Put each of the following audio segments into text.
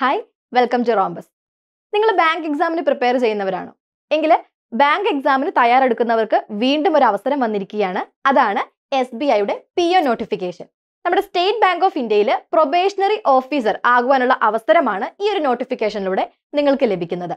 hi welcome to Rhombus നിങ്ങൾ bank എക്സാമിന് prepare ചെയ്യുന്നവരാണോ എങ്കിൽ ബാങ്ക് എക്സാമിന് തയ്യാറെടുക്കുന്നവർക്ക് വീണ്ടും ഒരു അവസരം വന്നിരിക്കുകയാണ് അതാണ് എസ് ബി ഐയുടെ പി ഒ നോട്ടിഫിക്കേഷൻ നമ്മുടെ സ്റ്റേറ്റ് ബാങ്ക് ഓഫ് ഇന്ത്യയിൽ പ്രൊബേഷണറി ഓഫീസർ ആകുവാനുള്ള അവസരമാണ് ഈ ഒരു നോട്ടിഫിക്കേഷനിലൂടെ നിങ്ങൾക്ക് ലഭിക്കുന്നത്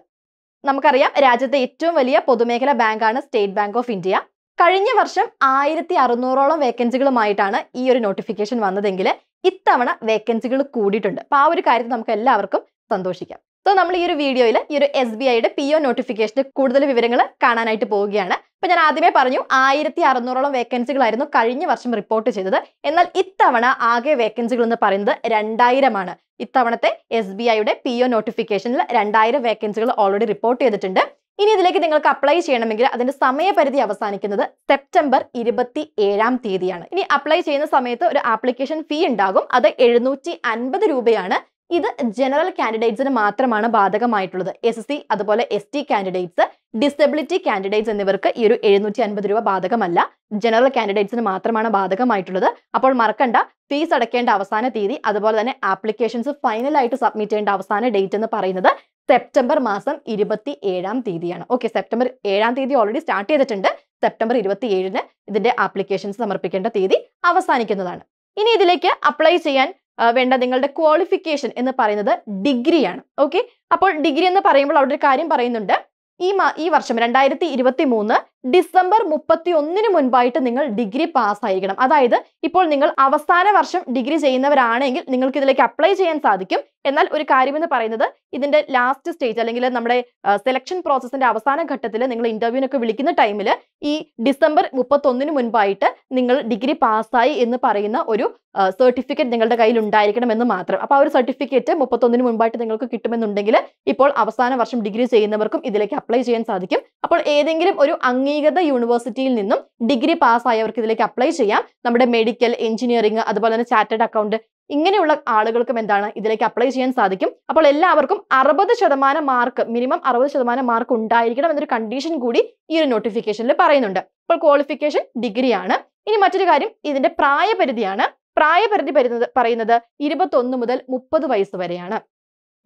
നമുക്കറിയാം രാജ്യത്തെ ഏറ്റവും വലിയ പൊതുമേഖലാ ബാങ്കാണ് സ്റ്റേറ്റ് ബാങ്ക് ഓഫ് ഇന്ത്യ കഴിഞ്ഞ വർഷം ആയിരത്തി അറുന്നൂറോളം വേക്കൻസികളുമായിട്ടാണ് ഈ ഒരു നോട്ടിഫിക്കേഷൻ വന്നതെങ്കിൽ ഇത്തവണ വേക്കൻസികൾ കൂടിയിട്ടുണ്ട് അപ്പോൾ ആ ഒരു കാര്യത്തിൽ നമുക്ക് എല്ലാവർക്കും സന്തോഷിക്കാം സോ നമ്മൾ ഈ ഒരു വീഡിയോയിൽ ഈ ഒരു എസ് ബി ഐയുടെ പി ഒ നോട്ടിഫിക്കേഷന്റെ കൂടുതൽ വിവരങ്ങൾ കാണാനായിട്ട് പോവുകയാണ് അപ്പോൾ ഞാൻ ആദ്യമേ പറഞ്ഞു ആയിരത്തി അറുന്നൂറോളം വേക്കൻസികളായിരുന്നു കഴിഞ്ഞ വർഷം റിപ്പോർട്ട് ചെയ്തത് എന്നാൽ ഇത്തവണ ആകെ വേക്കൻസികൾ എന്ന് പറയുന്നത് രണ്ടായിരമാണ് ഇത്തവണത്തെ എസ് ബി ഐയുടെ പി ഒ നോട്ടിഫിക്കേഷനിൽ രണ്ടായിരം വേക്കൻസികൾ ഓൾറെഡി റിപ്പോർട്ട് ചെയ്തിട്ടുണ്ട് ഇനി ഇതിലേക്ക് നിങ്ങൾക്ക് അപ്ലൈ ചെയ്യണമെങ്കിൽ അതിന്റെ സമയപരിധി അവസാനിക്കുന്നത് സെപ്റ്റംബർ ഇരുപത്തി ഏഴാം തീയതിയാണ് ഇനി അപ്ലൈ ചെയ്യുന്ന സമയത്ത് ഒരു ആപ്ലിക്കേഷൻ ഫീ ഉണ്ടാകും അത് എഴുന്നൂറ്റി അൻപത് രൂപയാണ് ഇത് ജനറൽ കാൻഡിഡേറ്റ്സിന് മാത്രമാണ് ബാധകമായിട്ടുള്ളത് എസ് സി അതുപോലെ S T candidates disability candidates എന്നിവർക്ക് ഈ ഒരു എഴുന്നൂറ്റി അൻപത് രൂപ ബാധകമല്ല ജനറൽ കാൻഡിഡേറ്റ്സിന് മാത്രമാണ് ബാധകമായിട്ടുള്ളത് അപ്പോൾ മറക്കണ്ട ഫീസ് അടയ്ക്കേണ്ട അവസാന തീയതി അതുപോലെ തന്നെ ആപ്ലിക്കേഷൻസ് ഫൈനലായിട്ട് സബ്മിറ്റ് ചെയ്യേണ്ട അവസാന ഡേറ്റ് എന്ന് പറയുന്നത് സെപ്റ്റംബർ മാസം ഇരുപത്തി ഏഴാം തീയതിയാണ് ഓക്കെ സെപ്റ്റംബർ ഏഴാം തീയതി ഓൾറെഡി സ്റ്റാർട്ട് ചെയ്തിട്ടുണ്ട് സെപ്റ്റംബർ ഇരുപത്തി ഏഴിന് ഇതിന്റെ ആപ്ലിക്കേഷൻസ് സമർപ്പിക്കേണ്ട തീയതി അവസാനിക്കുന്നതാണ് ഇനി ഇതിലേക്ക് അപ്ലൈ ചെയ്യാൻ വേണ്ട നിങ്ങളുടെ ക്വാളിഫിക്കേഷൻ എന്ന് പറയുന്നത് ഡിഗ്രിയാണ് ഓക്കെ അപ്പോൾ ഡിഗ്രി എന്ന് പറയുമ്പോൾ അവിടെ ഒരു കാര്യം പറയുന്നുണ്ട് ഈ ഈ വർഷം രണ്ടായിരത്തി ഡിസംബർ മുപ്പത്തി ഒന്നിന് മുൻപായിട്ട് നിങ്ങൾ ഡിഗ്രി പാസ്സായിരിക്കണം അതായത് ഇപ്പോൾ നിങ്ങൾ അവസാന വർഷം ഡിഗ്രി ചെയ്യുന്നവരാണെങ്കിൽ നിങ്ങൾക്ക് ഇതിലേക്ക് അപ്ലൈ ചെയ്യാൻ സാധിക്കും എന്നാൽ ഒരു കാര്യം എന്ന് പറയുന്നത് ഇതിന്റെ ലാസ്റ്റ് സ്റ്റേജ് അല്ലെങ്കിൽ നമ്മുടെ സെലക്ഷൻ പ്രോസസ്സിന്റെ അവസാന ഘട്ടത്തിൽ നിങ്ങൾ ഇന്റർവ്യൂവിനൊക്കെ വിളിക്കുന്ന ടൈമിൽ ഈ ഡിസംബർ മുപ്പത്തൊന്നിന് മുൻപായിട്ട് നിങ്ങൾ ഡിഗ്രി പാസ്സായി എന്ന് പറയുന്ന ഒരു സർട്ടിഫിക്കറ്റ് നിങ്ങളുടെ കയ്യിൽ ഉണ്ടായിരിക്കണം എന്ന് മാത്രം അപ്പോൾ ആ ഒരു സർട്ടിഫിക്കറ്റ് മുപ്പത്തൊന്നിന് മുൻപായിട്ട് നിങ്ങൾക്ക് കിട്ടുമെന്നുണ്ടെങ്കിൽ ഇപ്പോൾ അവസാന വർഷം ഡിഗ്രി ചെയ്യുന്നവർക്കും ഇതിലേക്ക് അപ്ലൈ ചെയ്യാൻ സാധിക്കും അപ്പോൾ ഏതെങ്കിലും ഒരു അംഗീകാരം അംഗീകൃത യൂണിവേഴ്സിറ്റിയിൽ നിന്നും ഡിഗ്രി പാസ്സായവർക്ക് ഇതിലേക്ക് അപ്ലൈ ചെയ്യാം നമ്മുടെ മെഡിക്കൽ എഞ്ചിനീയറിംഗ് അതുപോലെ തന്നെ ചാറ്റേഡ് അക്കൗണ്ട് ഇങ്ങനെയുള്ള ആളുകൾക്കും എന്താണ് ഇതിലേക്ക് അപ്ലൈ ചെയ്യാൻ സാധിക്കും അപ്പോൾ എല്ലാവർക്കും അറുപത് ശതമാനം മാർക്ക് മിനിമം അറുപത് ശതമാനം മാർക്ക് ഉണ്ടായിരിക്കണം എന്നൊരു കണ്ടീഷൻ കൂടി ഈ ഒരു നോട്ടിഫിക്കേഷനിൽ പറയുന്നുണ്ട് അപ്പോൾ ക്വാളിഫിക്കേഷൻ ഡിഗ്രിയാണ് ഇനി മറ്റൊരു കാര്യം ഇതിന്റെ പ്രായപരിധിയാണ് പ്രായപരിധി പറയുന്നത് പറയുന്നത് ഇരുപത്തൊന്ന് മുതൽ മുപ്പത് വയസ്സ് വരെയാണ്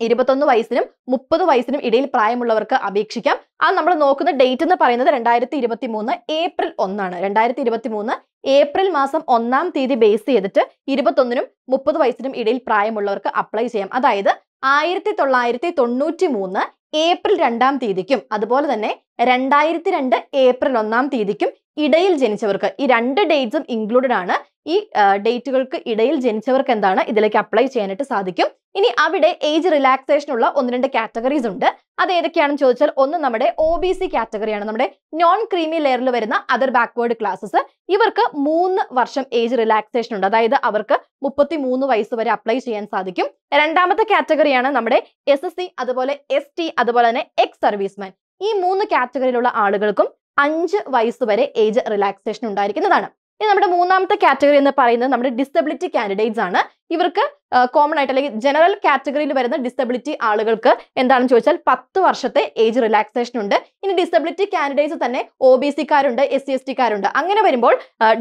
ഇരുപത്തൊന്ന് വയസ്സിനും മുപ്പത് വയസ്സിനും ഇടയിൽ പ്രായമുള്ളവർക്ക് അപേക്ഷിക്കാം അത് നമ്മൾ നോക്കുന്ന ഡേറ്റ് എന്ന് പറയുന്നത് രണ്ടായിരത്തി ഇരുപത്തി മൂന്ന് ഏപ്രിൽ ഒന്നാണ് രണ്ടായിരത്തി ഇരുപത്തി മൂന്ന് ഏപ്രിൽ മാസം ഒന്നാം തീയതി ബേസ് ചെയ്തിട്ട് ഇരുപത്തൊന്നിനും മുപ്പത് വയസ്സിനും ഇടയിൽ പ്രായമുള്ളവർക്ക് അപ്ലൈ ചെയ്യാം അതായത് ആയിരത്തി തൊള്ളായിരത്തി തൊണ്ണൂറ്റി മൂന്ന് ഏപ്രിൽ രണ്ടാം തീയതിക്കും അതുപോലെ തന്നെ രണ്ടായിരത്തി രണ്ട് ഏപ്രിൽ ഒന്നാം തീയതിക്കും ഇടയിൽ ജനിച്ചവർക്ക് ഈ രണ്ട് ഡേറ്റ്സും ഇൻക്ലൂഡഡ് ആണ് ഈ ഡേറ്റുകൾക്ക് ഇടയിൽ ജനിച്ചവർക്ക് എന്താണ് ഇതിലേക്ക് അപ്ലൈ ചെയ്യാനായിട്ട് സാധിക്കും ഇനി അവിടെ ഏജ് റിലാക്സേഷൻ ഉള്ള ഒന്ന് രണ്ട് കാറ്റഗറീസ് ഉണ്ട് അത് ഏതൊക്കെയാണെന്ന് ചോദിച്ചാൽ ഒന്ന് നമ്മുടെ ഒ ബി സി കാറ്റഗറിയാണ് നമ്മുടെ നോൺ ക്രീമി ലെയറിൽ വരുന്ന അതർ ബാക്ക്വേർഡ് ക്ലാസ്സസ് ഇവർക്ക് മൂന്ന് വർഷം ഏജ് റിലാക്സേഷൻ ഉണ്ട് അതായത് അവർക്ക് മുപ്പത്തി മൂന്ന് വയസ്സ് വരെ അപ്ലൈ ചെയ്യാൻ സാധിക്കും രണ്ടാമത്തെ കാറ്റഗറിയാണ് നമ്മുടെ എസ് എസ് സി അതുപോലെ എസ് ടി അതുപോലെ തന്നെ എക്സ് സർവീസ്മാൻ ഈ മൂന്ന് കാറ്റഗറിയിലുള്ള ആളുകൾക്കും അഞ്ച് വയസ്സ് വരെ ഏജ് റിലാക്സേഷൻ ഉണ്ടായിരിക്കുന്നതാണ് ഇനി നമ്മുടെ മൂന്നാമത്തെ കാറ്റഗറി എന്ന് പറയുന്നത് നമ്മുടെ ഡിസബിലിറ്റി കാൻഡിഡേറ്റ്സ് ആണ് ഇവർക്ക് കോമൺ ആയിട്ട് അല്ലെങ്കിൽ ജനറൽ കാറ്റഗറിയിൽ വരുന്ന ഡിസബിലിറ്റി ആളുകൾക്ക് എന്താണെന്ന് ചോദിച്ചാൽ പത്ത് വർഷത്തെ ഏജ് റിലാക്സേഷൻ ഉണ്ട് ഇനി ഡിസബിലിറ്റി കാൻഡിഡേറ്റ്സ് തന്നെ ഒ ബി സിക്കാരുണ്ട് എസ് സി എസ് ടിക്കാരുണ്ട് അങ്ങനെ വരുമ്പോൾ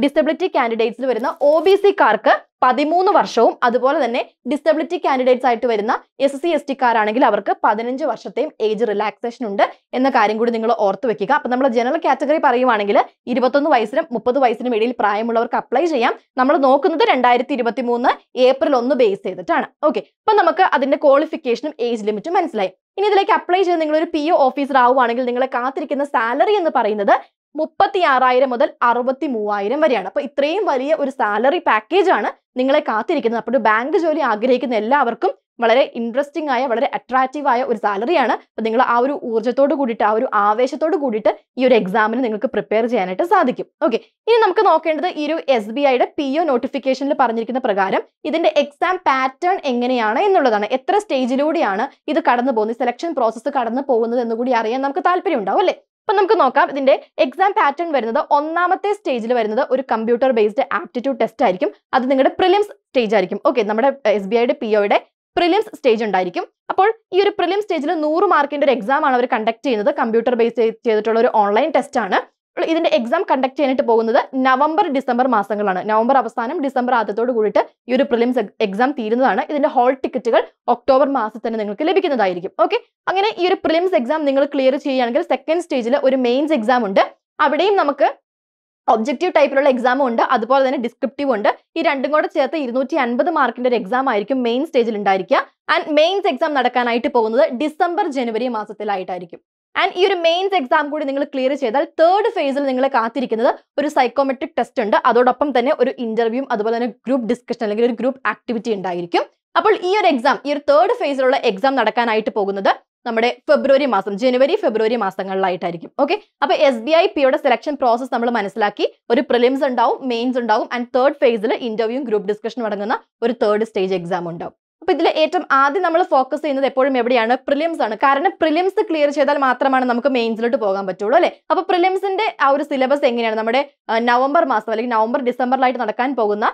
ഡിസബിലിറ്റി കാൻഡിഡേറ്റ്സിൽ വരുന്ന ഒ ബി സിക്കാർക്ക് പതിമൂന്ന് വർഷവും അതുപോലെ തന്നെ ഡിസബിലിറ്റി കാൻഡിഡേറ്റ്സ് ആയിട്ട് വരുന്ന എസ് സി എസ് ടിക്കാരാണെങ്കിൽ അവർക്ക് പതിനഞ്ച് വർഷത്തെയും ഏജ് റിലാക്സേഷൻ ഉണ്ട് എന്ന കാര്യം കൂടി നിങ്ങൾ ഓർത്ത് വെക്കുക അപ്പൊ നമ്മൾ ജനറൽ കാറ്റഗറി പറയുവാണെങ്കിൽ ഇരുപത്തൊന്ന് വയസ്സിനും മുപ്പത് വയസ്സിനും ഇടയിൽ പ്രായമുള്ളവർക്ക് അപ്ലൈ ചെയ്യാം നമ്മൾ നോക്കുന്നത് രണ്ടായിരത്തി ഇരുപത്തി മൂന്ന് ഏപ്രിൽ ഒന്ന് ബേസ് ചെയ്തിട്ടാണ് ഓക്കെ അപ്പം നമുക്ക് അതിന്റെ ക്വാളിഫിക്കേഷനും ഏജ് ലിമിറ്റും മനസ്സിലായി ഇനി ഇതിലേക്ക് അപ്ലൈ ചെയ്ത് നിങ്ങൾ ഒരു പി ഒ ഓഫീസർ ആവുകയാണെങ്കിൽ നിങ്ങളെ കാത്തിരിക്കുന്ന സാലറി എന്ന് പറയുന്നത് മുപ്പത്തി ആറായിരം മുതൽ അറുപത്തി മൂവായിരം വരെയാണ് അപ്പൊ ഇത്രയും വലിയ ഒരു സാലറി പാക്കേജാണ് നിങ്ങളെ കാത്തിരിക്കുന്നത് അപ്പോൾ ഒരു ബാങ്ക് ജോലി ആഗ്രഹിക്കുന്ന എല്ലാവർക്കും വളരെ ഇൻട്രസ്റ്റിംഗ് ആയ വളരെ അട്രാക്റ്റീവ് ആയ ഒരു സാലറിയാണ് അപ്പോൾ നിങ്ങൾ ആ ഒരു ഊർജ്ജത്തോട് കൂടിയിട്ട് ആ ഒരു ആവേശത്തോട് കൂടിയിട്ട് ഈ ഒരു എക്സാമിന് നിങ്ങൾക്ക് പ്രിപ്പയർ ചെയ്യാനായിട്ട് സാധിക്കും ഓക്കെ ഇനി നമുക്ക് നോക്കേണ്ടത് ഈ ഒരു എസ് ബി ഐയുടെ പി ഒ നോട്ടിഫിക്കേഷനിൽ പറഞ്ഞിരിക്കുന്ന പ്രകാരം ഇതിന്റെ എക്സാം പാറ്റേൺ എങ്ങനെയാണ് എന്നുള്ളതാണ് എത്ര സ്റ്റേജിലൂടെയാണ് ഇത് കടന്നു പോകുന്നത് സെലക്ഷൻ പ്രോസസ്സ് കടന്നു പോകുന്നത് എന്നുകൂടി അറിയാൻ നമുക്ക് താല്പര്യം ഉണ്ടാവും അല്ലേ അപ്പം നമുക്ക് നോക്കാം ഇതിന്റെ എക്സാം പാറ്റേൺ വരുന്നത് ഒന്നാമത്തെ സ്റ്റേജിൽ വരുന്നത് ഒരു കമ്പ്യൂട്ടർ ബേസ്ഡ് ആപ്റ്റിറ്റ്യൂഡ് ടെസ്റ്റ് ആയിരിക്കും അത് നിങ്ങളുടെ പ്രിലിംസ് സ്റ്റേജ് ആയിരിക്കും ഓക്കെ നമ്മുടെ എസ് ബി ഐയുടെ പി ഒയുടെ പ്രിലിംസ് സ്റ്റേജ് ഉണ്ടായിരിക്കും അപ്പോൾ ഈ ഒരു പ്രിലിംസ് സ്റ്റേജിൽ നൂറ് മാർക്കിന്റെ ഒരു എക്സാം ആണ് അവർ കണ്ടക്ട് ചെയ്യുന്നത് കമ്പ്യൂട്ടർ ബേസ് ചെയ്തിട്ടുള്ള ഒരു ഓൺലൈൻ ടെസ്റ്റ് ആണ് ഇതിന്റെ എക്സാം കണ്ടക്ട് ചെയ്യാനായിട്ട് പോകുന്നത് നവംബർ ഡിസംബർ മാസങ്ങളാണ് നവംബർ അവസാനം ഡിസംബർ ആദ്യത്തോട് കൂടിയിട്ട് ഈ ഒരു പ്രിലിംസ് എക്സാം തീരുന്നതാണ് ഇതിന്റെ ഹോൾ ടിക്കറ്റുകൾ ഒക്ടോബർ മാസത്തിൽ തന്നെ നിങ്ങൾക്ക് ലഭിക്കുന്നതായിരിക്കും ഓക്കെ അങ്ങനെ ഈ ഒരു പ്രിലിംസ് എക്സാം നിങ്ങൾ ക്ലിയർ ചെയ്യുകയാണെങ്കിൽ സെക്കൻഡ് സ്റ്റേജിൽ ഒരു മെയിൻസ് എക്സാം ഉണ്ട് അവിടെയും നമുക്ക് ഒബ്ജക്റ്റീവ് ടൈപ്പിലുള്ള എക്സാമും ഉണ്ട് അതുപോലെ തന്നെ ഡിസ്ക്രിപ്റ്റീവ് ഉണ്ട് ഈ രണ്ടും കൂടെ ചേർത്ത് ഇരുന്നൂറ്റി അൻപത് മാർക്കിന്റെ ഒരു എക്സാം ആയിരിക്കും മെയിൻ സ്റ്റേജിൽ ഉണ്ടായിരിക്കുക ആൻഡ് മെയിൻസ് എക്സാം നടക്കാനായിട്ട് പോകുന്നത് ഡിസംബർ ജനുവരി മാസത്തിലായിട്ടായിരിക്കും ആൻഡ് ഈ ഒരു മെയിൻസ് എക്സാം കൂടി നിങ്ങൾ ക്ലിയർ ചെയ്താൽ തേർഡ് ഫേസിൽ നിങ്ങളെ കാത്തിരിക്കുന്നത് ഒരു സൈക്കോമെട്രിക് ടെസ്റ്റ് ഉണ്ട് അതോടൊപ്പം തന്നെ ഒരു ഇന്റർവ്യൂ അതുപോലെ തന്നെ ഗ്രൂപ്പ് ഡിസ്കഷൻ അല്ലെങ്കിൽ ഒരു ഗ്രൂപ്പ് ആക്ടിവിറ്റി ഉണ്ടായിരിക്കും അപ്പോൾ ഈ ഒരു എക്സാം ഈ ഒരു തേർഡ് ഫേസിലുള്ള എക്സാം നടക്കാനായിട്ട് പോകുന്നത് നമ്മുടെ ഫെബ്രുവരി മാസം ജനുവരി ഫെബ്രുവരി മാസങ്ങളിലായിട്ടായിരിക്കും ഓക്കെ അപ്പോൾ എസ് ബി ഐ പിയുടെ സെലക്ഷൻ പ്രോസസ്സ് നമ്മൾ മനസ്സിലാക്കി ഒരു പ്രിലിംസ് ഉണ്ടാവും മെയിൻസ് ഉണ്ടാവും ആൻഡ് തേർഡ് ഫേസിൽ ഇന്റർവ്യൂ ഗ്രൂപ്പ് ഡിസ്കഷൻ അടങ്ങുന്ന ഒരു തേർഡ് സ്റ്റേജ് എക്സാം ഉണ്ടാവും അപ്പൊ ഇതിൽ ഏറ്റവും ആദ്യം നമ്മൾ ഫോക്കസ് ചെയ്യുന്നത് എപ്പോഴും എവിടെയാണ് പ്രിലിംസ് ആണ് കാരണം പ്രിലിംസ് ക്ലിയർ ചെയ്താൽ മാത്രമാണ് നമുക്ക് മെയിൻസിലോട്ട് പോകാൻ പറ്റുള്ളൂ അല്ലെ അപ്പൊ പ്രിലിംസിന്റെ ആ ഒരു സിലബസ് എങ്ങനെയാണ് നമ്മുടെ നവംബർ മാസം അല്ലെങ്കിൽ നവംബർ ഡിസംബറിലായിട്ട് നടക്കാൻ പോകുന്ന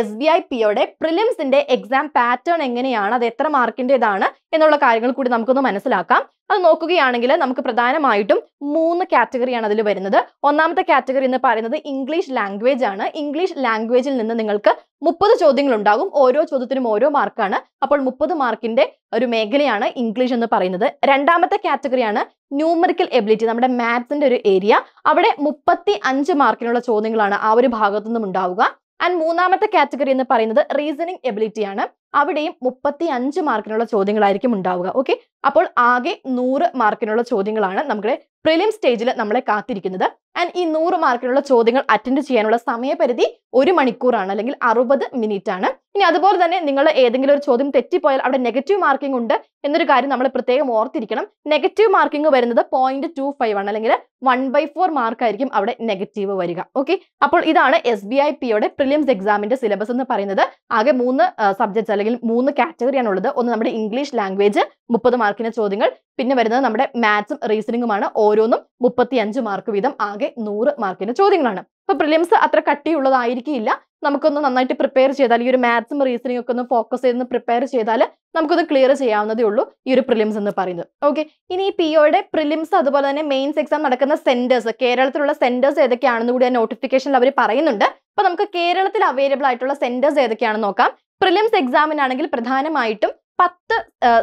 എസ് ബി ഐ പിയുടെ പ്രിലിംസിന്റെ എക്സാം പാറ്റേൺ എങ്ങനെയാണ് അത് എത്ര മാർക്കിൻ്റെതാണ് എന്നുള്ള കാര്യങ്ങൾ കൂടി നമുക്കൊന്ന് മനസ്സിലാക്കാം അത് നോക്കുകയാണെങ്കിൽ നമുക്ക് പ്രധാനമായിട്ടും മൂന്ന് കാറ്റഗറിയാണ് അതിൽ വരുന്നത് ഒന്നാമത്തെ കാറ്റഗറി എന്ന് പറയുന്നത് ഇംഗ്ലീഷ് ലാംഗ്വേജ് ആണ് ഇംഗ്ലീഷ് ലാംഗ്വേജിൽ നിന്ന് നിങ്ങൾക്ക് മുപ്പത് ചോദ്യങ്ങൾ ഉണ്ടാകും ഓരോ ചോദ്യത്തിനും ഓരോ മാർക്കാണ് അപ്പോൾ മുപ്പത് മാർക്കിന്റെ ഒരു മേഖലയാണ് ഇംഗ്ലീഷ് എന്ന് പറയുന്നത് രണ്ടാമത്തെ കാറ്റഗറിയാണ് ന്യൂമറിക്കൽ എബിലിറ്റി നമ്മുടെ മാത്സിന്റെ ഒരു ഏരിയ അവിടെ മുപ്പത്തി മാർക്കിനുള്ള ചോദ്യങ്ങളാണ് ആ ഒരു ഭാഗത്തു നിന്നും ഉണ്ടാവുക ആൻഡ് മൂന്നാമത്തെ കാറ്റഗറി എന്ന് പറയുന്നത് റീസണിങ് എബിലിറ്റി ആണ് അവിടെയും മുപ്പത്തി അഞ്ച് മാർക്കിനുള്ള ചോദ്യങ്ങളായിരിക്കും ഉണ്ടാവുക ഓക്കെ അപ്പോൾ ആകെ നൂറ് മാർക്കിനുള്ള ചോദ്യങ്ങളാണ് നമ്മുടെ പ്രിലിം സ്റ്റേജിൽ നമ്മളെ കാത്തിരിക്കുന്നത് ആൻഡ് ഈ നൂറ് മാർക്കിനുള്ള ചോദ്യങ്ങൾ അറ്റൻഡ് ചെയ്യാനുള്ള സമയപരിധി ഒരു മണിക്കൂറാണ് അല്ലെങ്കിൽ അറുപത് മിനിറ്റ് ആണ് ഇനി അതുപോലെ തന്നെ നിങ്ങൾ ഏതെങ്കിലും ഒരു ചോദ്യം തെറ്റിപ്പോയാൽ അവിടെ നെഗറ്റീവ് മാർക്കിംഗ് ഉണ്ട് എന്നൊരു കാര്യം നമ്മൾ പ്രത്യേകം ഓർത്തിരിക്കണം നെഗറ്റീവ് മാർക്കിംഗ് വരുന്നത് പോയിന്റ് ടു ഫൈവ് ആണ് അല്ലെങ്കിൽ വൺ ബൈ ഫോർ മാർക്കായിരിക്കും അവിടെ നെഗറ്റീവ് വരിക ഓക്കെ അപ്പോൾ ഇതാണ് എസ് ബി ഐ പിയുടെ പ്രിലിംസ് എക്സാമിന്റെ സിലബസ് എന്ന് പറയുന്നത് ആകെ മൂന്ന് സബ്ജക്ട്സ് അല്ലെങ്കിൽ അല്ലെങ്കിൽ മൂന്ന് കാറ്റഗറിയാണ് ഉള്ളത് ഒന്ന് നമ്മുടെ ഇംഗ്ലീഷ് ലാംഗ്വേജ് മുപ്പത് മാർക്കിന് ചോദ്യങ്ങൾ പിന്നെ വരുന്നത് നമ്മുടെ മാത്സും റീസണിങ്ങുമാണ് ഓരോന്നും മുപ്പത്തിയഞ്ച് മാർക്ക് വീതം ആകെ നൂറ് മാർക്കിന് ചോദ്യങ്ങളാണ് അപ്പൊ പ്രിലിംസ് അത്ര കട്ടിയുള്ളതായിരിക്കില്ല നമുക്കൊന്ന് നന്നായിട്ട് പ്രിപ്പയർ ചെയ്താൽ ഈ ഒരു മാത്സും റീസണിംഗ് ഒക്കെ ഒന്ന് ഫോക്കസ് ചെയ്ത് പ്രിപ്പയർ ചെയ്താൽ നമുക്കൊന്ന് ക്ലിയർ ചെയ്യാവുന്നതേ ഉള്ളൂ ഈ ഒരു പ്രിലിംസ് എന്ന് പറയുന്നത് ഓക്കെ ഇനി ഈ പി ഒയുടെ പ്രിലിംസ് അതുപോലെ തന്നെ മെയിൻസ് എക്സാം നടക്കുന്ന സെന്റേഴ്സ് കേരളത്തിലുള്ള സെന്റേഴ്സ് ഏതൊക്കെയാണെന്ന് കൂടി ആ നോട്ടിഫിക്കേഷനിൽ അവർ പറയുന്നുണ്ട് അപ്പൊ നമുക്ക് കേരളത്തിൽ അവൈലബിൾ ആയിട്ടുള്ള സെന്റേഴ്സ് ഏതൊക്കെയാണെന്ന് നോക്കാം പ്രിലിംസ് എക്സാമിനാണെങ്കിൽ പ്രധാനമായിട്ടും പത്ത്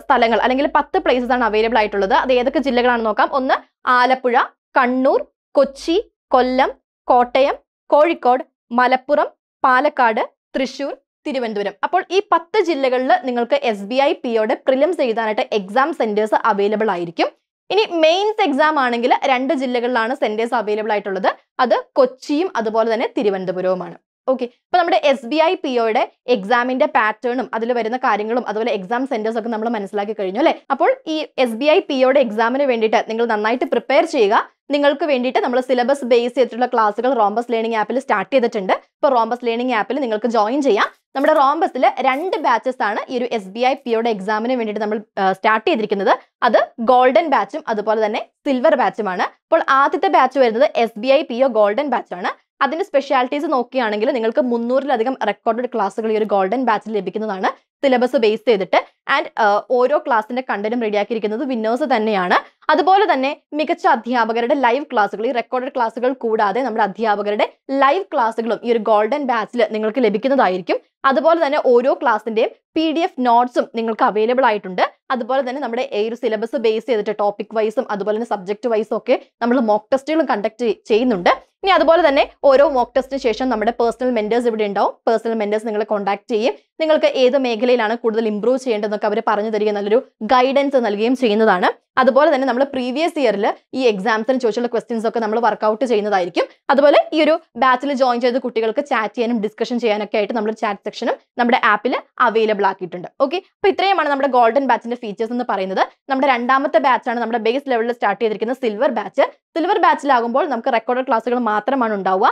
സ്ഥലങ്ങൾ അല്ലെങ്കിൽ പത്ത് പ്ലേസസ് ആണ് അവൈലബിൾ ആയിട്ടുള്ളത് അത് ഏതൊക്കെ ജില്ലകളാണെന്ന് നോക്കാം ഒന്ന് ആലപ്പുഴ കണ്ണൂർ കൊച്ചി കൊല്ലം കോട്ടയം കോഴിക്കോട് മലപ്പുറം പാലക്കാട് തൃശൂർ തിരുവനന്തപുരം അപ്പോൾ ഈ പത്ത് ജില്ലകളിൽ നിങ്ങൾക്ക് എസ് ബി ഐ ഒയുടെ പ്രിലിംസ് എഴുതാനായിട്ട് എക്സാം സെന്റേഴ്സ് അവൈലബിൾ ആയിരിക്കും ഇനി മെയിൻസ് എക്സാം ആണെങ്കിൽ രണ്ട് ജില്ലകളിലാണ് സെന്റേഴ്സ് അവൈലബിൾ ആയിട്ടുള്ളത് അത് കൊച്ചിയും അതുപോലെ തന്നെ തിരുവനന്തപുരവുമാണ് ഓക്കെ ഇപ്പൊ നമ്മുടെ എസ് ബി ഐ പി ഒയുടെ എക്സാമിന്റെ പാറ്റേണും അതിൽ വരുന്ന കാര്യങ്ങളും അതുപോലെ എക്സാം സെന്റേഴ്സ് ഒക്കെ നമ്മൾ മനസ്സിലാക്കി കഴിഞ്ഞു അല്ലേ അപ്പോൾ ഈ എസ് ബി ഐ പി ഒയുടെ എക്സാമിന് വേണ്ടിയിട്ട് നിങ്ങൾ നന്നായിട്ട് പ്രിപ്പയർ ചെയ്യുക നിങ്ങൾക്ക് വേണ്ടിയിട്ട് നമ്മൾ സിലബസ് ബേസ് ചെയ്തിട്ടുള്ള ക്ലാസ്സുകൾ റോംബസ് ലേണിംഗ് ആപ്പിൽ സ്റ്റാർട്ട് ചെയ്തിട്ടുണ്ട് ഇപ്പൊ റോംബസ് ലേണിംഗ് ആപ്പിൽ നിങ്ങൾക്ക് ജോയിൻ ചെയ്യാം നമ്മുടെ റോംബസിൽ രണ്ട് ബാച്ചസ് ആണ് ഈ ഒരു എസ് ബി ഐ ഒയുടെ എക്സാമിന് വേണ്ടിയിട്ട് നമ്മൾ സ്റ്റാർട്ട് ചെയ്തിരിക്കുന്നത് അത് ഗോൾഡൻ ബാച്ചും അതുപോലെ തന്നെ സിൽവർ ബാച്ചുമാണ് അപ്പോൾ ആദ്യത്തെ ബാച്ച് വരുന്നത് S B I P O golden ബാച്ചാണ് അതിൻ്റെ സ്പെഷ്യാലിറ്റീസ് നോക്കുകയാണെങ്കിൽ നിങ്ങൾക്ക് മുന്നൂറിലധികം റെക്കോർഡഡ് ക്ലാസ്സുകൾ ഈ ഒരു ഗോൾഡൻ ബാച്ചിൽ ലഭിക്കുന്നതാണ് സിലബസ് ബേസ് ചെയ്തിട്ട് ആൻഡ് ഓരോ ക്ലാസ്സിന്റെ കണ്ടന്റും റെഡിയാക്കിയിരിക്കുന്നത് വിന്നേഴ്സ് തന്നെയാണ് അതുപോലെ തന്നെ മികച്ച അധ്യാപകരുടെ ലൈവ് ക്ലാസ്സുകൾ ഈ റെക്കോർഡഡ് ക്ലാസ്സുകൾ കൂടാതെ നമ്മുടെ അധ്യാപകരുടെ ലൈവ് ക്ലാസ്സുകളും ഈ ഒരു ഗോൾഡൻ ബാച്ചിൽ നിങ്ങൾക്ക് ലഭിക്കുന്നതായിരിക്കും അതുപോലെ തന്നെ ഓരോ ക്ലാസ്സിന്റെയും പി ഡി എഫ് നോട്ട്സും നിങ്ങൾക്ക് അവൈലബിൾ ആയിട്ടുണ്ട് അതുപോലെ തന്നെ നമ്മുടെ ഈ ഒരു സിലബസ് ബേസ് ചെയ്തിട്ട് ടോപ്പിക് വൈസും അതുപോലെ തന്നെ സബ്ജക്ട് വൈസും ഒക്കെ നമ്മൾ മോക്ക് ടെസ്റ്റുകളും കണ്ടക്ട് ചെയ്യുന്നുണ്ട് ഇനി അതുപോലെ തന്നെ ഓരോ മോക്ക് ടെസ്റ്റിന് ശേഷം നമ്മുടെ പേഴ്സണൽ മെന്റേഴ്സ് ഇവിടെ ഉണ്ടാവും പേഴ്സണൽ മെന്റേഴ്സ് നിങ്ങളെ കോൺടാക്ട് ചെയ്യും നിങ്ങൾക്ക് ഏത് മേഖലയിലാണ് കൂടുതൽ ഇംപ്രൂവ് ചെയ്യേണ്ടതെന്നൊക്കെ അവർ പറഞ്ഞു തരികയും നല്ലൊരു ഗൈഡൻസ് നൽകുകയും ചെയ്യുന്നതാണ് അതുപോലെ തന്നെ നമ്മൾ പ്രീവിയസ് ഇയറിൽ ഈ എക്സാംസിന് ചോദിച്ചുള്ള ക്വസ്റ്റ്യൻസ് ഒക്കെ നമ്മൾ വർക്കൗട്ട് ചെയ്യുന്നതായിരിക്കും അതുപോലെ ഈ ഒരു ബാച്ചിൽ ജോയിൻ ചെയ്ത കുട്ടികൾക്ക് ചാറ്റ് ചെയ്യാനും ഡിസ്കഷൻ ചെയ്യാനൊക്കെ ആയിട്ട് നമ്മൾ ചാറ്റ് സെക്ഷനും നമ്മുടെ ആപ്പിൽ അവൈലബിൾ ആക്കിയിട്ടുണ്ട് ഓക്കെ അപ്പോൾ ഇത്രയുമാണ് നമ്മുടെ ഗോൾഡൻ ബാച്ചിന്റെ ഫീച്ചേഴ്സ് എന്ന് പറയുന്നത് നമ്മുടെ രണ്ടാമത്തെ ബാച്ചാണ് നമ്മുടെ ബേസ് ലെവലിൽ സ്റ്റാർട്ട് ചെയ്തിരിക്കുന്ന സിൽവർ ബാച്ച് സിൽവർ ബാച്ചിലാകുമ്പോൾ നമുക്ക് റെക്കോർഡ് ക്ലാസ്സുകൾ മാത്രമാണ് ഉണ്ടാവുക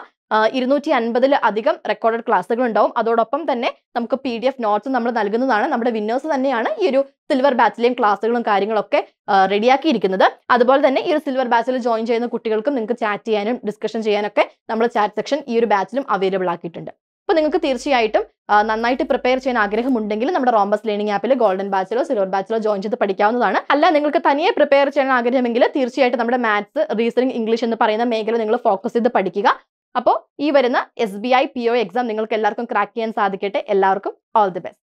ഇരുന്നൂറ്റി അൻപതിൽ അധികം റെക്കോർഡഡ് ക്ലാസ്സുകൾ ഉണ്ടാവും അതോടൊപ്പം തന്നെ നമുക്ക് പി ഡി എഫ് നോട്ട്സ് നമ്മൾ നൽകുന്നതാണ് നമ്മുടെ വിന്നേഴ്സ് തന്നെയാണ് ഈ ഒരു സിൽവർ ബാച്ചിലെയും ക്ലാസ്സുകളും കാര്യങ്ങളൊക്കെ റെഡിയാക്കിയിരിക്കുന്നത് അതുപോലെ തന്നെ ഈ ഒരു സിൽവർ ബാച്ചിൽ ജോയിൻ ചെയ്യുന്ന കുട്ടികൾക്കും നിങ്ങൾക്ക് ചാറ്റ് ചെയ്യാനും ഡിസ്കഷൻ ചെയ്യാനൊക്കെ നമ്മൾ ചാറ്റ് സെക്ഷൻ ഈ ഒരു ബാച്ചിലും അവൈലബിൾ ആക്കിയിട്ടുണ്ട് അപ്പോൾ നിങ്ങൾക്ക് തീർച്ചയായിട്ടും നന്നായിട്ട് പ്രിപ്പയർ ചെയ്യാൻ ആഗ്രഹമുണ്ടെങ്കിൽ നമ്മുടെ റോംബസ് ലേണിംഗ് ആപ്പിൽ ഗോൾഡൻ ബാച്ചിലോ സിൽവർ ബാച്ചിലോ ജോയിൻ ചെയ്ത് പഠിക്കാവുന്നതാണ് അല്ല നിങ്ങൾക്ക് തനിയെ പ്രിപ്പയർ ചെയ്യാൻ ആഗ്രഹമെങ്കിൽ തീർച്ചയായിട്ടും നമ്മുടെ മാത്സ് റീസണിംഗ് ഇംഗ്ലീഷ് എന്ന് പറയുന്ന മേഖല നിങ്ങൾ ഫോക്കസ് ചെയ്ത് പഠിക്കുക അപ്പോൾ ഈ വരുന്ന S B I P O exam നിങ്ങൾക്ക് എല്ലാവർക്കും ക്രാക്ക് ചെയ്യാൻ സാധിക്കട്ടെ എല്ലാവർക്കും all the best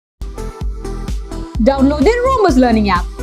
download Rhombus learning app